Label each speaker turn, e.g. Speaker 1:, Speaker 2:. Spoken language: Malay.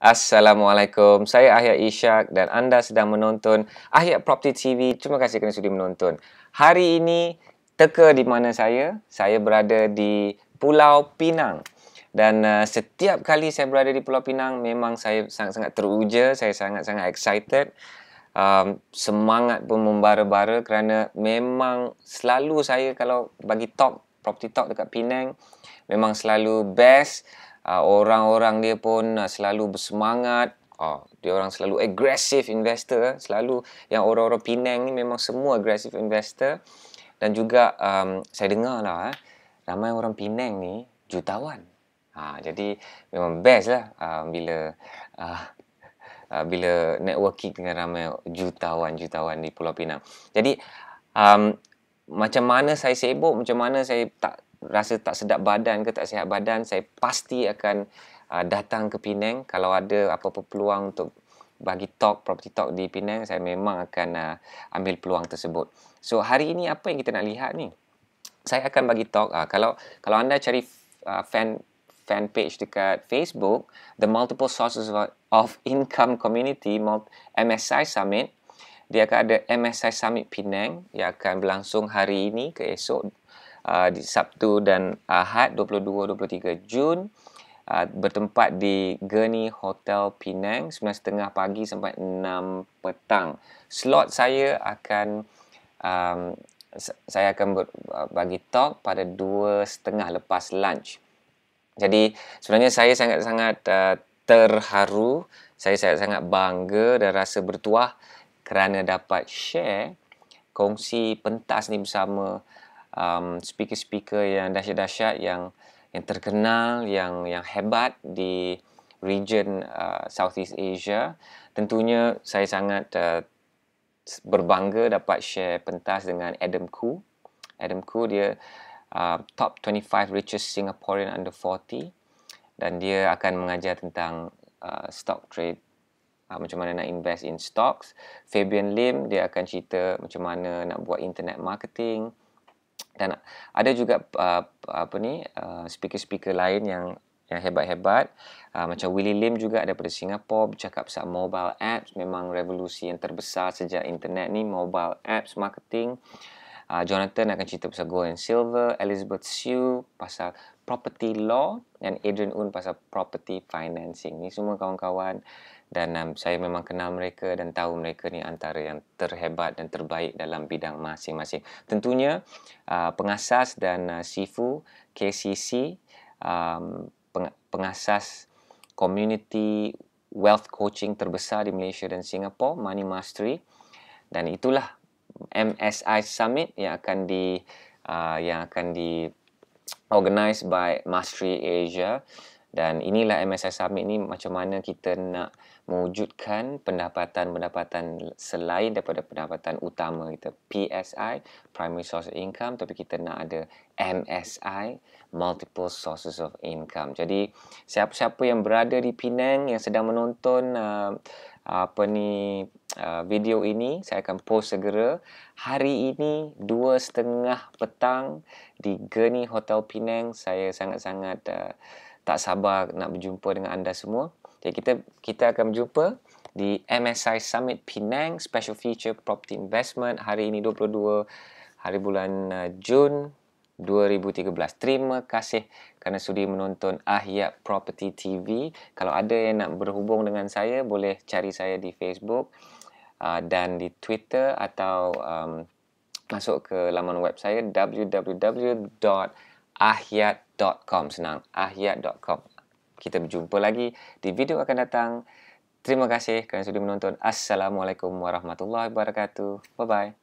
Speaker 1: Assalamualaikum. Saya Ahyak Ishak dan anda sedang menonton Ahyak Property TV. Terima kasih kerana sudah menonton. Hari ini teka di mana saya? Saya berada di Pulau Pinang. Dan uh, setiap kali saya berada di Pulau Pinang memang saya sangat-sangat teruja, saya sangat-sangat excited. Um, semangat pun membara-bara kerana memang selalu saya kalau bagi talk property talk dekat Pinang memang selalu best Ah, orang-orang dia pun ah, selalu bersemangat. Ah, dia orang selalu agresif investor. Selalu yang orang-orang Penang ni memang semua agresif investor. Dan juga um, saya dengar lah, ramai orang Penang ni jutawan. Ha, jadi memang best lah uh, bila uh, uh, bila networking dengan ramai jutawan-jutawan di Pulau Pinang. Jadi um, macam mana saya sibuk, macam mana saya tak rasa tak sedap badan ke tak sihat badan, saya pasti akan uh, datang ke Penang. Kalau ada apa-apa peluang untuk bagi talk, property talk di Penang, saya memang akan uh, ambil peluang tersebut. So, hari ini apa yang kita nak lihat ni? Saya akan bagi talk. Uh, kalau kalau anda cari uh, fan fan page dekat Facebook, The Multiple Sources of Income Community MSI Summit, dia akan ada MSI Summit Penang yang akan berlangsung hari ini ke esok Uh, di Sabtu dan Ahad 22-23 Jun uh, bertempat di Gurney Hotel Penang 9.30 pagi sampai 6 petang. Slot saya akan um, saya akan ber, uh, bagi talk pada 2.30 lepas lunch. Jadi sebenarnya saya sangat-sangat uh, terharu, saya sangat-sangat bangga dan rasa bertuah kerana dapat share kongsi pentas ni bersama um, speaker-speaker yang dahsyat-dahsyat yang yang terkenal yang yang hebat di region uh, Southeast Asia tentunya saya sangat uh, berbangga dapat share pentas dengan Adam Khoo Adam Khoo dia uh, top 25 richest Singaporean under 40 dan dia akan mengajar tentang uh, stock trade uh, macam mana nak invest in stocks Fabian Lim dia akan cerita macam mana nak buat internet marketing dan ada juga uh, apa ni uh, speaker-speaker lain yang yang hebat-hebat uh, macam Willy Lim juga ada daripada Singapura bercakap pasal mobile apps memang revolusi yang terbesar sejak internet ni mobile apps marketing uh, uh, Jonathan akan cerita pasal gold and silver, Elizabeth Sue pasal property law dan Adrian Un pasal property financing. Ni semua kawan-kawan dan um, saya memang kenal mereka dan tahu mereka ni antara yang terhebat dan terbaik dalam bidang masing-masing. Tentunya uh, pengasas dan uh, ah, Sifu KCC um, peng- pengasas community wealth coaching terbesar di Malaysia dan Singapura, Money Mastery. Dan itulah MSI Summit yang akan di uh, yang akan di organised by Mastery Asia dan inilah MSI Summit ni macam mana kita nak mewujudkan pendapatan-pendapatan selain daripada pendapatan utama kita PSI primary source of income tapi kita nak ada MSI multiple sources of income. Jadi siapa-siapa yang berada di Pinang yang sedang menonton uh, apa ni Uh, video ini saya akan post segera hari ini dua setengah petang di Gurney Hotel Penang saya sangat-sangat uh, tak sabar nak berjumpa dengan anda semua jadi kita kita akan berjumpa di MSI Summit Penang Special Feature Property Investment hari ini 22 hari bulan uh, Jun 2013. Terima kasih kerana sudi menonton Ahyak Property TV. Kalau ada yang nak berhubung dengan saya, boleh cari saya di Facebook. Ah, dan di Twitter atau um, masuk ke laman web saya www.ahyat.com senang ahyat.com kita berjumpa lagi di video akan datang terima kasih kerana sudah menonton assalamualaikum warahmatullahi wabarakatuh bye bye